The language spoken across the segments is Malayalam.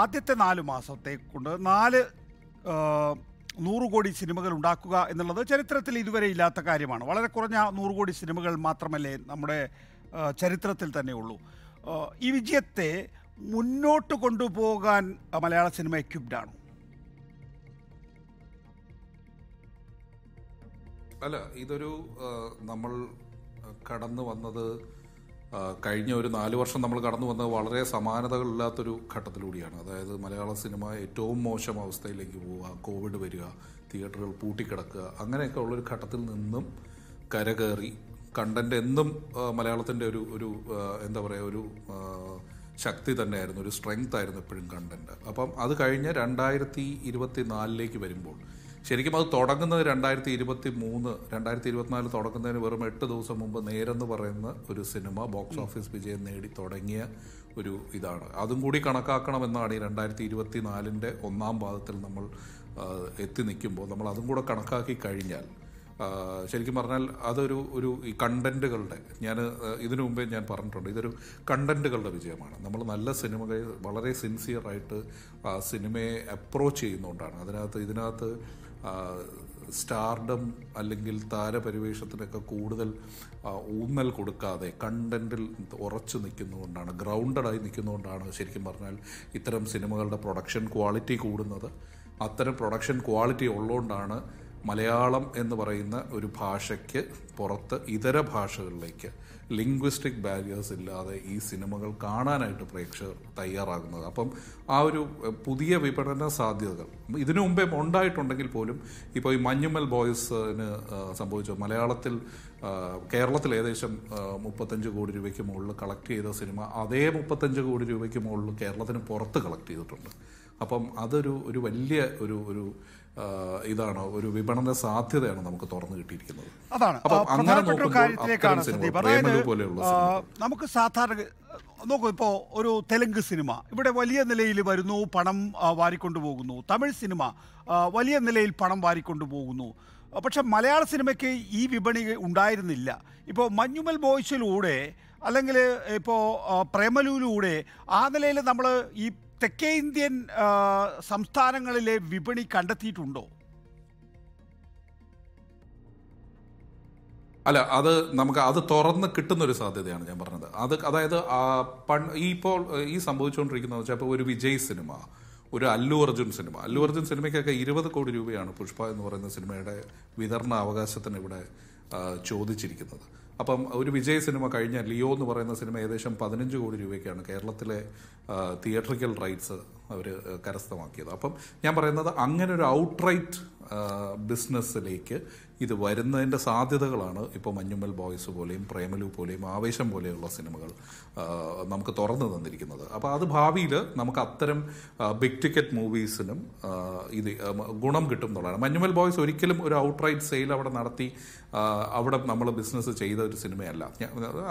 ആദ്യത്തെ നാല് മാസത്തെ കൊണ്ട് നാല് നൂറ് കോടി സിനിമകൾ ഉണ്ടാക്കുക എന്നുള്ളത് ചരിത്രത്തിൽ ഇതുവരെ ഇല്ലാത്ത കാര്യമാണ് വളരെ കുറഞ്ഞ നൂറ് കോടി സിനിമകൾ മാത്രമല്ലേ നമ്മുടെ ചരിത്രത്തിൽ തന്നെ ഉള്ളൂ ഈ വിജയത്തെ മുന്നോട്ട് കൊണ്ടുപോകാൻ മലയാള സിനിമ എക്യുപ്ഡാണ് അല്ല ഇതൊരു നമ്മൾ കടന്നു വന്നത് കഴിഞ്ഞ ഒരു നാല് വർഷം നമ്മൾ കടന്നു വന്ന വളരെ സമാനതകളില്ലാത്തൊരു ഘട്ടത്തിലൂടെയാണ് അതായത് മലയാള സിനിമ ഏറ്റവും മോശം അവസ്ഥയിലേക്ക് പോവുക കോവിഡ് വരിക തിയേറ്ററുകൾ പൂട്ടിക്കിടക്കുക അങ്ങനെയൊക്കെ ഉള്ളൊരു ഘട്ടത്തിൽ നിന്നും കരകയറി കണ്ടന്റ് എന്നും മലയാളത്തിൻ്റെ ഒരു ഒരു എന്താ പറയുക ഒരു ശക്തി തന്നെയായിരുന്നു ഒരു സ്ട്രെങ്ത് ആയിരുന്നു എപ്പോഴും കണ്ടന്റ് അപ്പം അത് കഴിഞ്ഞ് രണ്ടായിരത്തി ഇരുപത്തി നാലിലേക്ക് വരുമ്പോൾ ശരിക്കും അത് തുടങ്ങുന്നത് രണ്ടായിരത്തി ഇരുപത്തി മൂന്ന് രണ്ടായിരത്തി ഇരുപത്തിനാല് തുടങ്ങുന്നതിന് വെറും എട്ട് ദിവസം മുമ്പ് നേരെന്ന് പറയുന്ന ഒരു സിനിമ ബോക്സ് ഓഫീസ് വിജയം നേടി തുടങ്ങിയ ഒരു ഇതാണ് അതും കൂടി കണക്കാക്കണമെന്നാണ് ഈ രണ്ടായിരത്തി ഇരുപത്തി നാലിൻ്റെ ഒന്നാം പാദത്തിൽ നമ്മൾ എത്തി നിൽക്കുമ്പോൾ നമ്മൾ അതും കൂടെ കണക്കാക്കി കഴിഞ്ഞാൽ ശരിക്കും പറഞ്ഞാൽ അതൊരു ഒരു ഈ കണ്ടൻറ്റുകളുടെ ഞാൻ ഇതിനു മുമ്പേ ഞാൻ പറഞ്ഞിട്ടുണ്ട് ഇതൊരു കണ്ടൻറ്റുകളുടെ വിജയമാണ് നമ്മൾ നല്ല സിനിമകൾ വളരെ സിൻസിയറായിട്ട് ആ സിനിമയെ അപ്രോച്ച് ചെയ്യുന്നതുകൊണ്ടാണ് അതിനകത്ത് ഇതിനകത്ത് സ്റ്റാർഡം അല്ലെങ്കിൽ താരപരിവേഷത്തിനൊക്കെ കൂടുതൽ ഊന്നൽ കൊടുക്കാതെ കണ്ടൻറ്റിൽ ഉറച്ചു നിൽക്കുന്നതുകൊണ്ടാണ് ഗ്രൗണ്ടഡായി നിൽക്കുന്നതുകൊണ്ടാണ് ശരിക്കും പറഞ്ഞാൽ ഇത്തരം സിനിമകളുടെ പ്രൊഡക്ഷൻ ക്വാളിറ്റി കൂടുന്നത് അത്തരം പ്രൊഡക്ഷൻ ക്വാളിറ്റി ഉള്ളതുകൊണ്ടാണ് മലയാളം എന്ന് പറയുന്ന ഒരു ഭാഷയ്ക്ക് പുറത്ത് ഇതര ഭാഷകളിലേക്ക് ലിംഗ്വിസ്റ്റിക് ബാരിയേഴ്സ് ഇല്ലാതെ ഈ സിനിമകൾ കാണാനായിട്ട് പ്രേക്ഷകർ തയ്യാറാകുന്നത് അപ്പം ആ ഒരു പുതിയ വിപണന സാധ്യതകൾ ഇതിനു മുമ്പേ ഉണ്ടായിട്ടുണ്ടെങ്കിൽ പോലും ഇപ്പോൾ ഈ മഞ്ഞുമൽ ബോയ്സിന് സംഭവിച്ചു മലയാളത്തിൽ കേരളത്തിൽ ഏകദേശം മുപ്പത്തഞ്ച് കോടി രൂപയ്ക്ക് മുകളിൽ കളക്ട് ചെയ്ത സിനിമ അതേ മുപ്പത്തഞ്ച് കോടി രൂപയ്ക്ക് മുകളിൽ കേരളത്തിന് പുറത്ത് കളക്ട് ചെയ്തിട്ടുണ്ട് അപ്പം അതൊരു ഒരു വലിയ ഒരു ഒരു ഇതാണ് ഒരു വിപണന സാധ്യതയാണ് നമുക്ക് തുറന്നു കിട്ടിയിരിക്കുന്നത് അതാണ് പ്രധാനപ്പെട്ട ഒരു കാര്യത്തിലേക്കാണ് സന്ദീപ് അതായത് നമുക്ക് സാധാരണ നോക്കൂ ഇപ്പോൾ ഒരു തെലുങ്ക് സിനിമ ഇവിടെ വലിയ നിലയിൽ വരുന്നു പണം വാരിക്കൊണ്ടു പോകുന്നു തമിഴ് സിനിമ വലിയ നിലയിൽ പണം വാരിക്കൊണ്ടു പോകുന്നു പക്ഷെ മലയാള സിനിമയ്ക്ക് ഈ വിപണി ഉണ്ടായിരുന്നില്ല ഇപ്പോൾ മഞ്ഞുമൽ ബോയ്സിലൂടെ അല്ലെങ്കിൽ ഇപ്പോൾ പ്രേമലൂലൂടെ ആ നിലയിൽ നമ്മൾ ഈ തെക്കേ ഇന്ത്യൻ സംസ്ഥാനങ്ങളിലെ വിപണി കണ്ടെത്തിയിട്ടുണ്ടോ അല്ല അത് നമുക്ക് അത് തുറന്ന് കിട്ടുന്ന ഒരു സാധ്യതയാണ് ഞാൻ പറഞ്ഞത് അത് അതായത് ഈ ഇപ്പോൾ ഈ സംഭവിച്ചുകൊണ്ടിരിക്കുന്നത് വെച്ചാൽ ഇപ്പോൾ ഒരു വിജയ് സിനിമ ഒരു അല്ലു അർജുൻ സിനിമ അല്ലു അർജുൻ സിനിമയ്ക്കൊക്കെ ഇരുപത് കോടി രൂപയാണ് പുഷ്പ എന്ന് പറയുന്ന സിനിമയുടെ വിതരണ അവകാശത്തിന് ഇവിടെ ചോദിച്ചിരിക്കുന്നത് അപ്പം ഒരു വിജയ സിനിമ കഴിഞ്ഞ ലിയോ എന്ന് പറയുന്ന സിനിമ ഏകദേശം പതിനഞ്ച് കോടി രൂപയ്ക്കാണ് കേരളത്തിലെ തിയേറ്ററിക്കൽ റൈറ്റ്സ് അവർ കരസ്ഥമാക്കിയത് അപ്പം ഞാൻ പറയുന്നത് അങ്ങനെ ഒരു ഔട്ട്റൈറ്റ് ബിസിനസ്സിലേക്ക് ഇത് വരുന്നതിൻ്റെ സാധ്യതകളാണ് ഇപ്പോൾ മഞ്ഞുമ്മൽ ബോയ്സ് പോലെയും പ്രേമലു പോലെയും ആവേശം പോലെയുള്ള സിനിമകൾ നമുക്ക് തുറന്നു തന്നിരിക്കുന്നത് അപ്പോൾ അത് ഭാവിയിൽ നമുക്ക് അത്തരം ബിഗ് ടിക്കറ്റ് മൂവീസിനും ഇത് ഗുണം കിട്ടും എന്നുള്ളതാണ് മഞ്ഞുമ്മൽ ബോയ്സ് ഒരിക്കലും ഒരു ഔട്ട്റൈറ്റ് സെയിൽ അവിടെ നടത്തി അവിടെ നമ്മൾ ബിസിനസ് ചെയ്ത ഒരു സിനിമയല്ല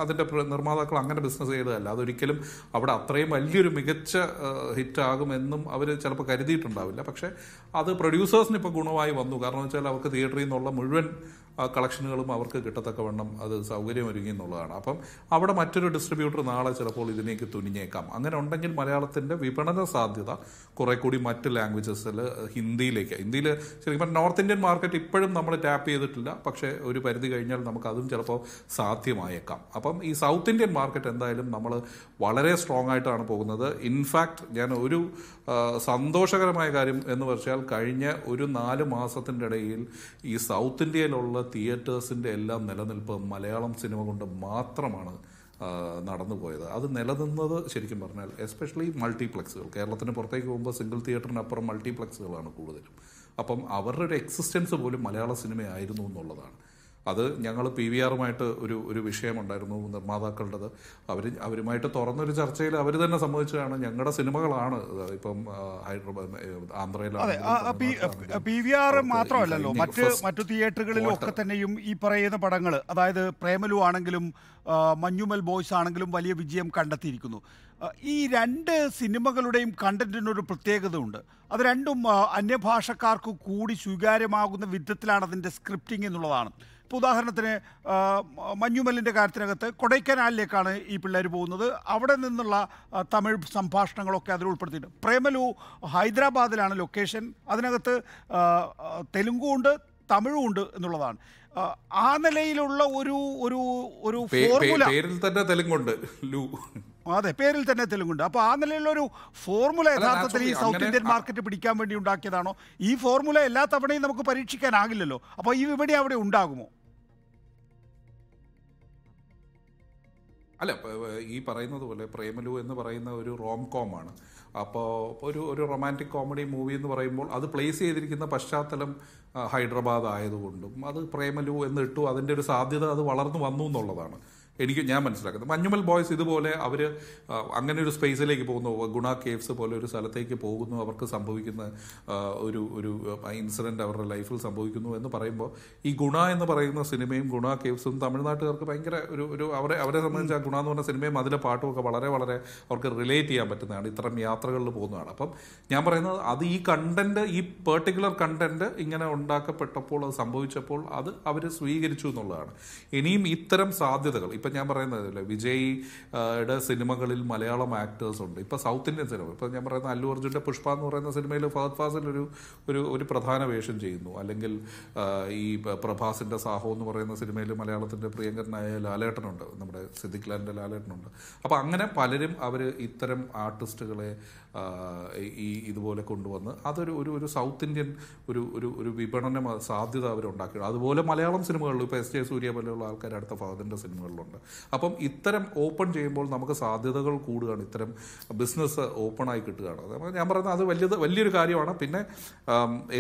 അതിൻ്റെ നിർമ്മാതാക്കൾ അങ്ങനെ ബിസിനസ് ചെയ്തതല്ല അതൊരിക്കലും അവിടെ അത്രയും വലിയൊരു മികച്ച ഹിറ്റാകുമെന്നും അവർ ചിലപ്പോൾ കരുതിയിട്ടുണ്ടാവില്ല പക്ഷേ അത് പ്രൊഡ്യൂസേഴ്സിന് ഇപ്പോൾ ഗുണമായി വന്നു കാരണം വെച്ചാൽ അവർക്ക് തിയേറ്ററിൽ നിന്നുള്ള മുഴുവൻ children കളക്ഷനുകളും അവർക്ക് കിട്ടത്തക്കവണ്ണം അത് ഒരുങ്ങി എന്നുള്ളതാണ് അപ്പം അവിടെ മറ്റൊരു ഡിസ്ട്രിബ്യൂട്ടർ നാളെ ചിലപ്പോൾ ഇതിനേക്ക് തുനിഞ്ഞേക്കാം അങ്ങനെ ഉണ്ടെങ്കിൽ മലയാളത്തിൻ്റെ വിപണന സാധ്യത കുറെ കൂടി മറ്റ് ലാംഗ്വേജസിൽ ഹിന്ദിയിലേക്ക് ഹിന്ദിയിൽ ശരിക്കും പറഞ്ഞാൽ നോർത്ത് ഇന്ത്യൻ മാർക്കറ്റ് ഇപ്പോഴും നമ്മൾ ടാപ്പ് ചെയ്തിട്ടില്ല പക്ഷേ ഒരു പരിധി കഴിഞ്ഞാൽ നമുക്ക് അതും ചിലപ്പോൾ സാധ്യമായേക്കാം അപ്പം ഈ സൗത്ത് ഇന്ത്യൻ മാർക്കറ്റ് എന്തായാലും നമ്മൾ വളരെ സ്ട്രോങ് ആയിട്ടാണ് പോകുന്നത് ഇൻഫാക്ട് ഞാൻ ഒരു സന്തോഷകരമായ കാര്യം എന്ന് വെച്ചാൽ കഴിഞ്ഞ ഒരു നാല് മാസത്തിൻ്റെ ഇടയിൽ ഈ സൗത്ത് ഇന്ത്യയിലുള്ള തിയേറ്റേഴ്സിൻ്റെ എല്ലാം നിലനിൽപ്പ് മലയാളം സിനിമ കൊണ്ട് മാത്രമാണ് നടന്നു പോയത് അത് നിലനിന്നത് ശരിക്കും പറഞ്ഞാൽ എസ്പെഷ്യലി മൾട്ടിപ്ലക്സുകൾ കേരളത്തിന് പുറത്തേക്ക് പോകുമ്പോൾ സിംഗിൾ തിയേറ്ററിനപ്പുറം മൾട്ടിപ്ലക്സുകളാണ് കൂടുതലും അപ്പം അവരുടെ ഒരു എക്സിസ്റ്റൻസ് പോലും മലയാള സിനിമയായിരുന്നു എന്നുള്ളതാണ് അത് ഞങ്ങൾ പി വി ആറുമായിട്ട് ഒരു ഒരു വിഷയമുണ്ടായിരുന്നു നിർമ്മാതാക്കളുടേത് അവർ അവരുമായിട്ട് തുറന്നൊരു ചർച്ചയിൽ അവർ തന്നെ സമ്മതിച്ചതാണ് ഞങ്ങളുടെ സിനിമകളാണ് ഇപ്പം ഹൈദരാബാദ് ആന്ധ്രയിലാണ് മാത്രമല്ലല്ലോ മറ്റ് മറ്റു തിയേറ്ററുകളിലും ഒക്കെ തന്നെയും ഈ പറയുന്ന പടങ്ങൾ അതായത് പ്രേമലു ആണെങ്കിലും മഞ്ഞുമൽ ബോയ്സ് ആണെങ്കിലും വലിയ വിജയം കണ്ടെത്തിയിരിക്കുന്നു ഈ രണ്ട് സിനിമകളുടെയും കണ്ടന്റിനൊരു പ്രത്യേകത ഉണ്ട് അത് രണ്ടും അന്യഭാഷക്കാർക്ക് കൂടി സ്വീകാര്യമാകുന്ന വിധത്തിലാണ് അതിൻ്റെ സ്ക്രിപ്റ്റിംഗ് എന്നുള്ളതാണ് ഉദാഹരണത്തിന് മഞ്ഞുമല്ലിൻ്റെ കാര്യത്തിനകത്ത് കൊടൈക്കനാലിലേക്കാണ് ഈ പിള്ളേർ പോകുന്നത് അവിടെ നിന്നുള്ള തമിഴ് സംഭാഷണങ്ങളൊക്കെ അതിൽ ഉൾപ്പെടുത്തിയിട്ടുണ്ട് പ്രേമലു ഹൈദരാബാദിലാണ് ലൊക്കേഷൻ അതിനകത്ത് ഉണ്ട് തമിഴും ഉണ്ട് എന്നുള്ളതാണ് ആ നിലയിലുള്ള ഒരു ഒരു ഒരു ഫോർമുല പേരിൽ തന്നെ തെലുങ്കുണ്ട് ലു അതെ പേരിൽ തന്നെ തെലുങ്കുണ്ട് അപ്പോൾ ആ നിലയിലുള്ള ഒരു ഫോർമുല യഥാർത്ഥത്തിൽ ഈ സൗത്ത് ഇന്ത്യൻ മാർക്കറ്റ് പിടിക്കാൻ വേണ്ടി ഉണ്ടാക്കിയതാണോ ഈ ഫോർമുല എല്ലാ തവണയും നമുക്ക് പരീക്ഷിക്കാനാകില്ലല്ലോ അപ്പോൾ ഈ വിപണി അവിടെ ഉണ്ടാകുമോ അല്ല ഈ പറയുന്നത് പോലെ പ്രേമലു എന്ന് പറയുന്ന ഒരു റോം കോം ആണ് അപ്പോൾ ഒരു ഒരു റൊമാൻറ്റിക് കോമഡി മൂവി എന്ന് പറയുമ്പോൾ അത് പ്ലേസ് ചെയ്തിരിക്കുന്ന പശ്ചാത്തലം ഹൈദരാബാദ് ആയതുകൊണ്ടും അത് പ്രേമലു എന്നിട്ടു അതിൻ്റെ ഒരു സാധ്യത അത് വളർന്നു വന്നു എന്നുള്ളതാണ് എനിക്ക് ഞാൻ മനസ്സിലാക്കുന്നത് മഞ്ഞുമൽ ബോയ്സ് ഇതുപോലെ അവർ അങ്ങനെ ഒരു സ്പേസിലേക്ക് പോകുന്നു ഗുണ കേവ്സ് പോലെ ഒരു സ്ഥലത്തേക്ക് പോകുന്നു അവർക്ക് സംഭവിക്കുന്ന ഒരു ഒരു ഇൻസിഡൻറ്റ് അവരുടെ ലൈഫിൽ സംഭവിക്കുന്നു എന്ന് പറയുമ്പോൾ ഈ ഗുണ എന്ന് പറയുന്ന സിനിമയും ഗുണ കേവ്സും തമിഴ്നാട്ടുകാർക്ക് ഭയങ്കര ഒരു ഒരു അവരെ അവരെ സംബന്ധിച്ച് ആ ഗുണ എന്ന് പറഞ്ഞ സിനിമയും അതിലെ പാട്ടുമൊക്കെ വളരെ വളരെ അവർക്ക് റിലേറ്റ് ചെയ്യാൻ പറ്റുന്നതാണ് ഇത്തരം യാത്രകളിൽ പോകുന്നതാണ് അപ്പം ഞാൻ പറയുന്നത് അത് ഈ കണ്ടന്റ് ഈ പെർട്ടിക്കുലർ കണ്ടന്റ് ഇങ്ങനെ ഉണ്ടാക്കപ്പെട്ടപ്പോൾ അത് സംഭവിച്ചപ്പോൾ അത് അവർ സ്വീകരിച്ചു എന്നുള്ളതാണ് ഇനിയും ഇത്തരം സാധ്യതകൾ ഇപ്പം ഇപ്പം ഞാൻ വിജയ് യുടെ സിനിമകളിൽ മലയാളം ആക്ടേഴ്സ് ഉണ്ട് ഇപ്പം സൗത്ത് ഇന്ത്യൻ സിനിമ ഇപ്പം ഞാൻ പറയുന്ന അല്ലു അർജുൻ്റെ പുഷ്പ എന്ന് പറയുന്ന സിനിമയിൽ ഫഹദ് ഫാസിൽ ഒരു ഒരു ഒരു പ്രധാന വേഷം ചെയ്യുന്നു അല്ലെങ്കിൽ ഈ പ്രഭാസിൻ്റെ സാഹോ എന്ന് പറയുന്ന സിനിമയിൽ മലയാളത്തിൻ്റെ പ്രിയങ്കരനായ ലാലേട്ടനുണ്ട് നമ്മുടെ സിദ്ദിഖ് ലാലിൻ്റെ ലാലേട്ടനുണ്ട് അപ്പം അങ്ങനെ പലരും അവർ ഇത്തരം ആർട്ടിസ്റ്റുകളെ ഈ ഇതുപോലെ കൊണ്ടുവന്ന് അതൊരു ഒരു ഒരു സൗത്ത് ഇന്ത്യൻ ഒരു ഒരു ഒരു വിപണന സാധ്യത അവർ അതുപോലെ മലയാളം സിനിമകളിലും ഇപ്പോൾ എസ് ജെ സൂര്യ പോലെയുള്ള ആൾക്കാർ അടുത്ത ഫാദറിൻ്റെ സിനിമകളിലുണ്ട് അപ്പം ഇത്തരം ഓപ്പൺ ചെയ്യുമ്പോൾ നമുക്ക് സാധ്യതകൾ കൂടുകയാണ് ഇത്തരം ബിസിനസ് ഓപ്പണായി കിട്ടുകയാണ് അപ്പോൾ ഞാൻ പറയുന്നത് അത് വലിയത് വലിയൊരു കാര്യമാണ് പിന്നെ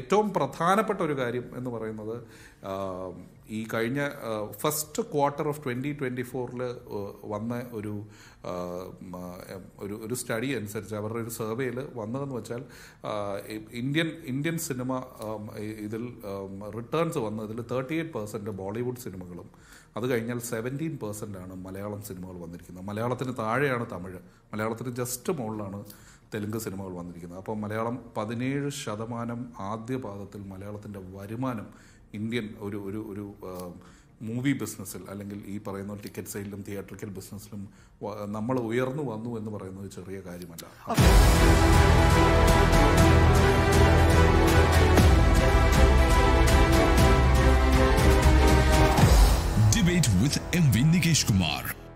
ഏറ്റവും പ്രധാനപ്പെട്ട ഒരു കാര്യം എന്ന് പറയുന്നത് ഈ കഴിഞ്ഞ first quarter of twenty twenty ഫോറിൽ വന്ന ഒരു ഒരു ഒരു സ്റ്റഡി അനുസരിച്ച് അവരുടെ ഒരു സർവേയിൽ വന്നതെന്ന് വെച്ചാൽ ഇന്ത്യൻ ഇന്ത്യൻ സിനിമ ഇതിൽ റിട്ടേൺസ് വന്നതിൽ തേർട്ടി എയ്റ്റ് പെർസെൻറ്റ് ബോളിവുഡ് സിനിമകളും അത് കഴിഞ്ഞാൽ സെവൻറ്റീൻ പെർസെൻ്റ് ആണ് മലയാളം സിനിമകൾ വന്നിരിക്കുന്നത് മലയാളത്തിന് താഴെയാണ് തമിഴ് മലയാളത്തിന് ജസ്റ്റ് മുകളിലാണ് തെലുങ്ക് സിനിമകൾ വന്നിരിക്കുന്നത് അപ്പോൾ മലയാളം പതിനേഴ് ശതമാനം ആദ്യ പാദത്തിൽ മലയാളത്തിൻ്റെ വരുമാനം ഇന്ത്യൻ ഒരു ഒരു ഒരു മൂവി ബിസിനസ്സിൽ അല്ലെങ്കിൽ ഈ പറയുന്ന ടിക്കറ്റ് സെയിലും തിയേറ്ററിക്കൽ ബിസിനസ്സിലും നമ്മൾ ഉയർന്നു വന്നു എന്ന് പറയുന്നത് ചെറിയ കാര്യമല്ല Debate with MV Nikesh Kumar